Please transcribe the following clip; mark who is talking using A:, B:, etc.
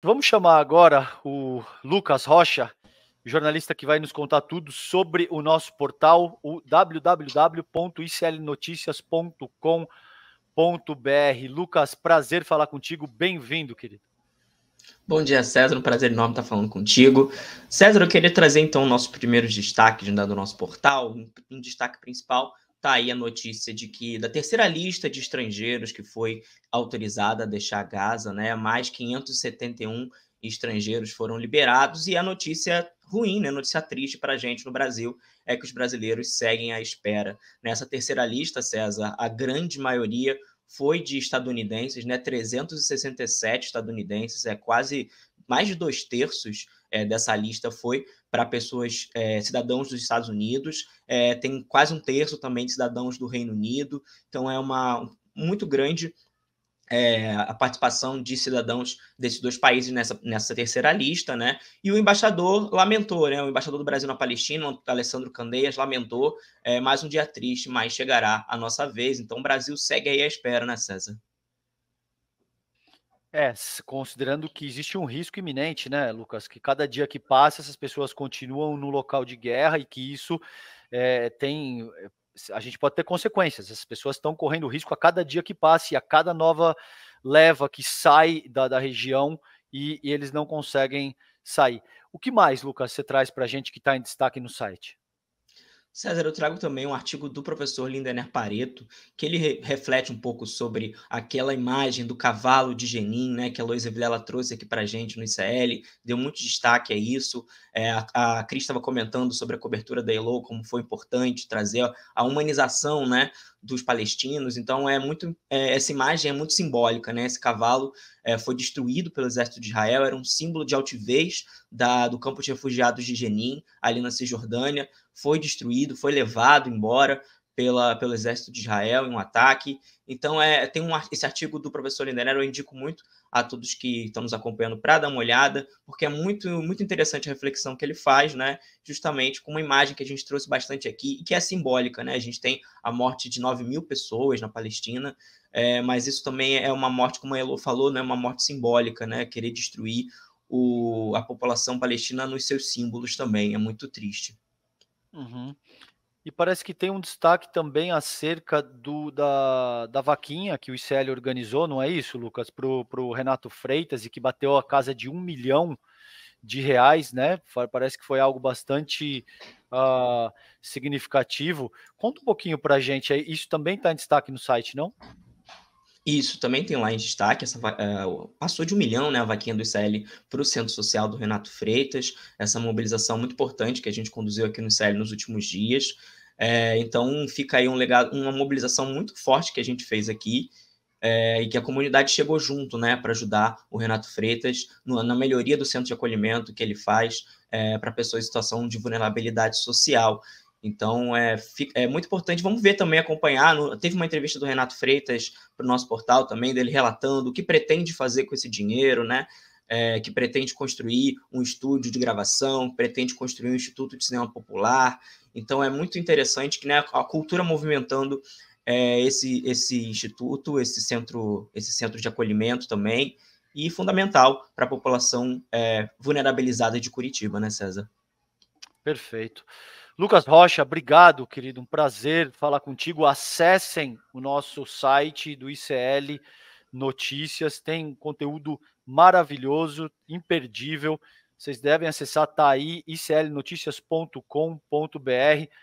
A: Vamos chamar agora o Lucas Rocha, jornalista que vai nos contar tudo sobre o nosso portal, o www.iclnoticias.com.br. Lucas, prazer falar contigo, bem-vindo, querido.
B: Bom dia, César. Um prazer enorme estar falando contigo. César, eu queria trazer então o nosso primeiro destaque do nosso portal, um destaque principal está aí a notícia de que da terceira lista de estrangeiros que foi autorizada a deixar Gaza, né, mais 571 estrangeiros foram liberados e a notícia ruim, né, notícia triste para a gente no Brasil é que os brasileiros seguem à espera. Nessa terceira lista, César, a grande maioria foi de estadunidenses, né? 367 estadunidenses, é quase mais de dois terços é, dessa lista foi para pessoas, é, cidadãos dos Estados Unidos, é, tem quase um terço também de cidadãos do Reino Unido, então é uma muito grande é, a participação de cidadãos desses dois países nessa, nessa terceira lista, né? E o embaixador lamentou, né? O embaixador do Brasil na Palestina, Alessandro Candeias, lamentou é, mais um dia triste, mas chegará a nossa vez. Então o Brasil segue aí à espera, né, César?
A: É, considerando que existe um risco iminente, né, Lucas? Que cada dia que passa essas pessoas continuam no local de guerra e que isso é, tem. Eh, a gente pode ter consequências. As pessoas estão correndo risco a cada dia que passa e a cada nova leva que sai da, da região e, e eles não conseguem sair. O que mais, Lucas, você traz para a gente que está em destaque no site?
B: César, eu trago também um artigo do professor Lindener Pareto, que ele re reflete um pouco sobre aquela imagem do cavalo de Genin, né, que a Luísa Vilela trouxe aqui para gente no ICL, deu muito destaque a isso. É, a, a Cris estava comentando sobre a cobertura da Elo, como foi importante trazer a humanização né, dos palestinos. Então, é muito é, essa imagem é muito simbólica. Né? Esse cavalo é, foi destruído pelo exército de Israel, era um símbolo de altivez da, do campo de refugiados de Genin, ali na Cisjordânia, foi destruído foi levado embora pela, pelo exército de Israel em um ataque. Então, é, tem um, esse artigo do professor Lindenero, eu indico muito a todos que estão nos acompanhando para dar uma olhada, porque é muito, muito interessante a reflexão que ele faz, né? Justamente com uma imagem que a gente trouxe bastante aqui e que é simbólica, né? A gente tem a morte de 9 mil pessoas na Palestina, é, mas isso também é uma morte, como a Elo falou, né? Uma morte simbólica, né? Querer destruir o, a população palestina nos seus símbolos também, é muito triste.
A: Uhum. E parece que tem um destaque também acerca do, da, da vaquinha que o ICL organizou, não é isso, Lucas? Para o Renato Freitas e que bateu a casa de um milhão de reais, né? Parece que foi algo bastante uh, significativo. Conta um pouquinho para a gente, isso também está em destaque no site, não? Não.
B: Isso também tem lá em destaque. Essa, uh, passou de um milhão né, a vaquinha do ICL para o Centro Social do Renato Freitas, essa mobilização muito importante que a gente conduziu aqui no ICL nos últimos dias. É, então fica aí um legado, uma mobilização muito forte que a gente fez aqui é, e que a comunidade chegou junto né, para ajudar o Renato Freitas no, na melhoria do centro de acolhimento que ele faz é, para pessoas em situação de vulnerabilidade social. Então é, é muito importante. Vamos ver também, acompanhar. teve uma entrevista do Renato Freitas para o nosso portal também, dele relatando o que pretende fazer com esse dinheiro, né? É, que pretende construir um estúdio de gravação, pretende construir um instituto de cinema popular. Então é muito interessante que né, a cultura movimentando é, esse, esse instituto, esse centro, esse centro de acolhimento também, e fundamental para a população é, vulnerabilizada de Curitiba, né, César?
A: Perfeito. Lucas Rocha, obrigado, querido. Um prazer falar contigo. Acessem o nosso site do ICL Notícias. Tem conteúdo maravilhoso, imperdível. Vocês devem acessar, tá aí, iclnoticias.com.br.